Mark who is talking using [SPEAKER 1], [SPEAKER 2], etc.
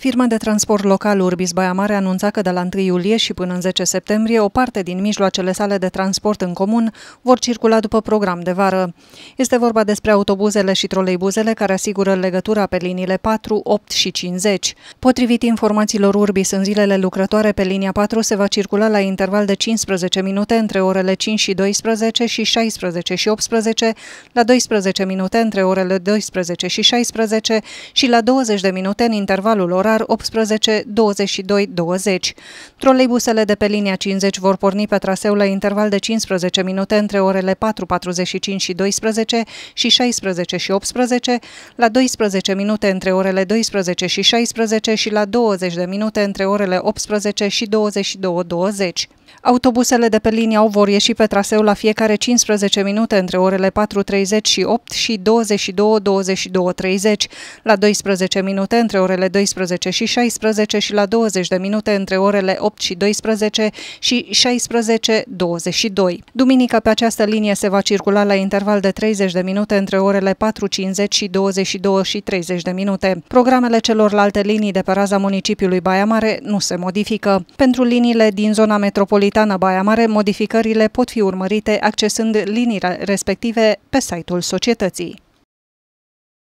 [SPEAKER 1] Firma de transport local Urbis Baia Mare anunța că de la 1 iulie și până în 10 septembrie o parte din mijloacele sale de transport în comun vor circula după program de vară. Este vorba despre autobuzele și troleibuzele care asigură legătura pe liniile 4, 8 și 50. Potrivit informațiilor Urbis, în zilele lucrătoare pe linia 4 se va circula la interval de 15 minute între orele 5 și 12 și 16 și 18, la 12 minute între orele 12 și 16 și la 20 de minute în intervalul orar orar 18 22 20. Troleibusele de pe linia 50 vor porni pe traseu la interval de 15 minute între orele 4.45 și 12 și 16 și 18, la 12 minute între orele 12 și 16 și la 20 de minute între orele 18 și 22 20. Autobuzele de pe linia O vor ieși pe traseu la fiecare 15 minute între orele 4.30 și 8 și 22-22.30, la 12 minute între orele 12 și 16 și la 20 de minute între orele 8 și 12 și 16-22. Duminica pe această linie se va circula la interval de 30 de minute între orele 4.50 și 22 și 30 de minute. Programele celorlalte linii de pe raza municipiului Baia Mare nu se modifică. Pentru liniile din zona metropolitană, metropolitană Baia Mare, modificările pot fi urmărite accesând liniile respective pe site-ul societății.